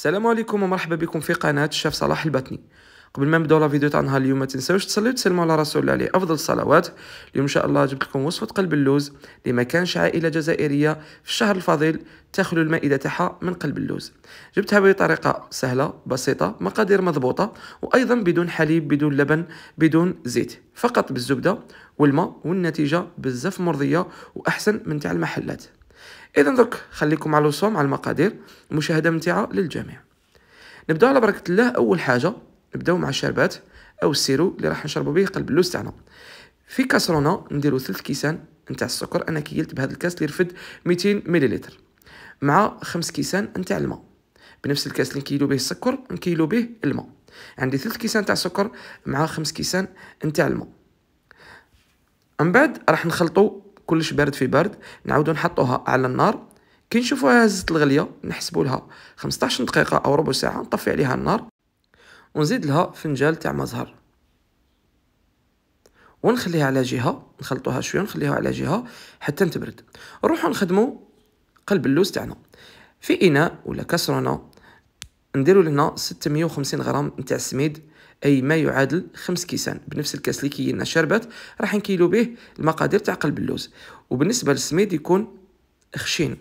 السلام عليكم ومرحبا بكم في قناة الشيف صلاح البطني قبل ما نبداو لا فيديو تاع نهار اليوم ما تنساوش تصليو تسلموا على رسول الله عليه افضل الصلوات اليوم ان شاء الله جبت لكم وصفه قلب اللوز لما كانش عائله جزائريه في الشهر الفضيل تاخلو المائده تاعها من قلب اللوز جبتها بطريقه سهله بسيطه مقادير مضبوطه وايضا بدون حليب بدون لبن بدون زيت فقط بالزبده والماء والنتيجه بزاف مرضيه واحسن من تاع المحلات اذا درك خليكم مع الوصول مع المقادير المشاهده ممتعه للجميع نبداو على بركه الله اول حاجه نبداو مع الشربات او السيرو اللي راح نشربو به قلب اللوز تاعنا في كاسرونه نديرو ثلث كيسان نتاع السكر انا كيلت بهذا الكاس اللي رفد 200 مليلتر مع خمس كيسان نتاع الماء بنفس الكاس اللي نكيلو به السكر نكيلو به الماء عندي ثلث كيسان تاع السكر مع خمس كيسان نتاع الماء من بعد راح نخلطو كلش بارد في بارد نعاودو نحطوها على النار كي نشوفوها هزت الغليه نحسبو لها 15 دقيقه او ربع ساعه نطفي عليها النار ونزيد لها فنجال تاع مزهر ونخليها على جهه نخلطوها شويه ونخليها على جهه حتى تبرد نروحو نخدمو قلب اللوز تاعنا في اناء ولا كسرونة نديرو لهنا 650 غرام تاع السميد اي ما يعادل خمس كيسان بنفس الكاس اللي كينا شربت راح نكيلو به المقادير تاع قلب اللوز وبالنسبه للسميد يكون خشين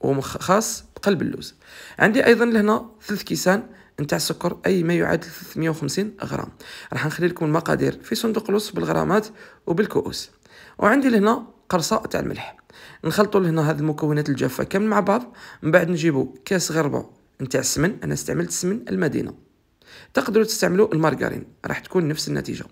وخاص بقلب اللوز عندي ايضا لهنا ثلث كيسان نتاع السكر اي ما يعادل 350 غرام راح نخلي لكم المقادير في صندوق الوصف بالغرامات وبالكؤوس وعندي لهنا قرصه تاع الملح نخلطوا لهنا هذه المكونات الجافه كامل مع بعض من بعد نجيبوا كاس غربه نتاع السمن انا استعملت السمن المدينه تقدروا تستعملوا المارغرين راح تكون نفس النتيجه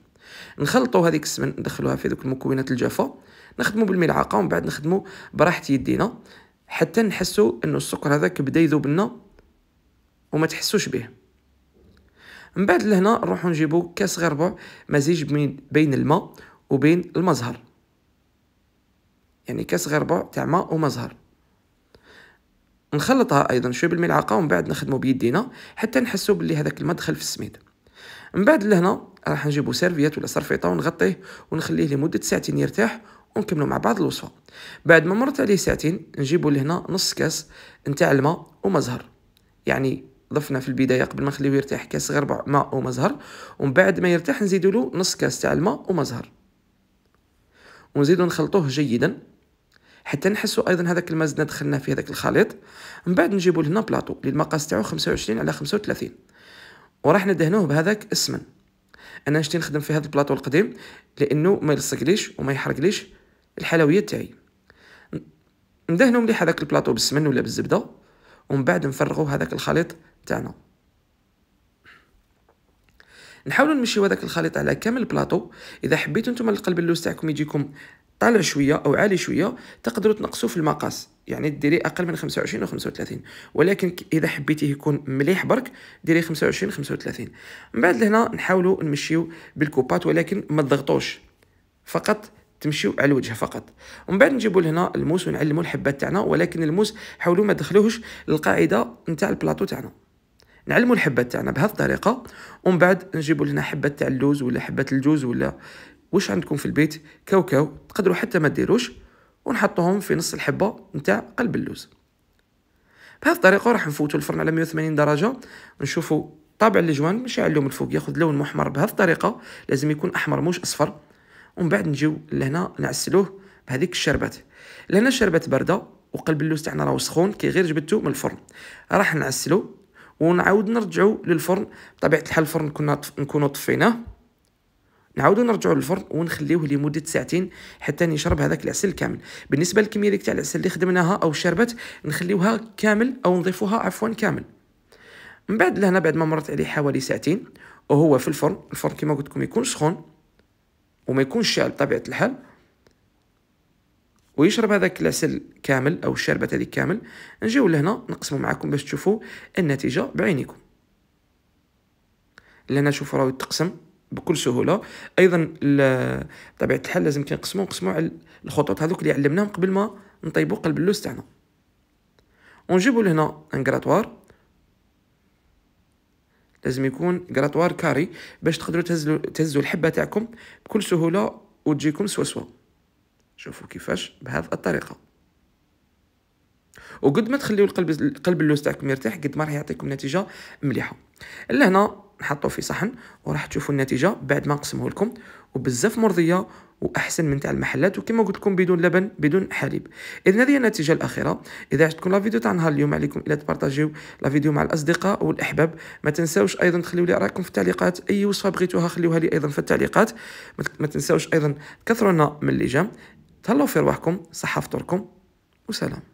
نخلطوا هذيك السمن ندخلوها في دوك المكونات الجافه نخدموا بالملعقه ومن بعد نخدموا براحه يدينا حتى نحسوا انه السكر هذاك بدا يذوب لنا وما تحسوش به من بعد لهنا نروحو نجيبو كاس ربع مزيج بين الماء وبين المزهر يعني كاس ربع تاع ماء ومزهر نخلطها ايضا شويه بالملعقه ومن بعد نخدمو بيدينا حتى نحسو بلي هذاك الماء دخل في السميد من بعد لهنا راح نجيبو سيرفيات ولا صرفيطه ونغطيه ونخليه لمده ساعتين يرتاح ونكملو مع بعض الوصفه بعد ما مرت عليه ساعتين نجيبو لهنا نص كاس نتاع الماء ومزهر يعني ضفنا في البدايه قبل ما نخليه يرتاح كاس غير ماء ومزهر ومن بعد ما يرتاح نزيدو له نص كاس تاع الماء ومزهر ونزيدو نخلطوه جيدا حتى نحسوا ايضا هذاك زدنا دخلنا في هذاك الخليط من بعد نجيبوا لهنا بلاطو اللي المقاس تاعو 25 على 35 وراح ندهنوه بهذاك السمن انا نشتي نخدم في هذا البلاطو القديم لانه ما يلصقليش وما يحرقليش الحلويات تاعي ندهنو مليح هذاك البلاطو بالسمن ولا بالزبده ومن بعد نفرغوا هذاك الخليط تاعنا نحاولوا نمشيو هذاك الخليط على كامل البلاطو اذا حبيتو نتوما القلب اللوز تاعكم يجيكم طالع شويه او عالي شويه تقدروا تنقصوا في المقاس يعني ديري اقل من 25 و 35 ولكن اذا حبيتيه يكون مليح برك ديري 25 35 من بعد لهنا نحاولوا نمشيو بالكوبات ولكن ما تضغطوش فقط تمشيو على الوجه فقط ومن بعد نجيبوا لهنا الموس ونعلموا الحبات تاعنا ولكن الموس حاولوا ما تدخلوهش للقاعده نتاع البلاطو تاعنا نعلموا الحبات تاعنا بهذه الطريقه ومن بعد نجيبوا لهنا حبه تاع اللوز ولا حبه الجوز ولا واش عندكم في البيت كاوكاو تقدروا حتى ما ديروش ونحطوهم في نص الحبة نتاع قلب اللوز بهذه الطريقة راح نفوتوا الفرن على 180 درجة ونشوفوا طابع اللجوان يعلو من الفوق ياخذ لون محمر بهذه الطريقة لازم يكون أحمر موش أصفر ومن بعد نجيو لهنا نعسلوه بهذيك الشربات لهنا الشربات باردة وقلب اللوز تاعنا راهو سخون كي غير جبدته من الفرن راح نعسلو ونعاود نرجعو للفرن بطبيعة الحال الفرن كنا نكونو طفيناه نعاودو نرجعو للفرن ونخليوه لمده ساعتين حتى يشرب هذاك العسل كامل بالنسبه للكميه ديك تاع العسل اللي خدمناها او شربت نخليوها كامل او نضيفوها عفوا كامل من بعد لهنا بعد ما مرت عليه حوالي ساعتين وهو في الفرن الفرن كيما قلت لكم يكون سخون وما يكون شاعل بطبيعه الحال ويشرب هذاك العسل كامل او الشربه هذه كامل نجيو لهنا نقسمو معكم باش تشوفوا النتيجه بعينكم لهنا شوفوا راهو يتقسم بكل سهوله ايضا بطبيعه الحال لازم كنقسموا نقسموا على الخطوط هذوك اللي علمناهم قبل ما نطيبوا قلب اللوز تاعنا ونجيبوا لهنا ان غراتوار لازم يكون غراتوار كاري باش تقدروا تهزوا تهزوا الحبه تاعكم بكل سهوله وتجيكم سوا سوا شوفوا كيفاش بهذه الطريقه وقد ما تخليو القلب القلب اللوز تاعكم يرتاح قد ما راح يعطيكم نتيجه مليحه لهنا نحطوه في صحن وراح تشوفوا النتيجه بعد ما نقسمه لكم وبزاف مرضيه واحسن من تاع المحلات وكما قلت لكم بدون لبن بدون حليب اذا هذه النتيجه الاخيره اذا عجبتكم لا فيديو تاع نهار اليوم عليكم الا تبارطاجيو لا فيديو مع الاصدقاء والاحباب ما تنساوش ايضا تخليو لي رايكم في التعليقات اي وصفه بغيتوها خليوها لي ايضا في التعليقات ما تنساوش ايضا كثرونا لنا من اللي جام تهلاو في رواحكم صحه فطوركم وسلام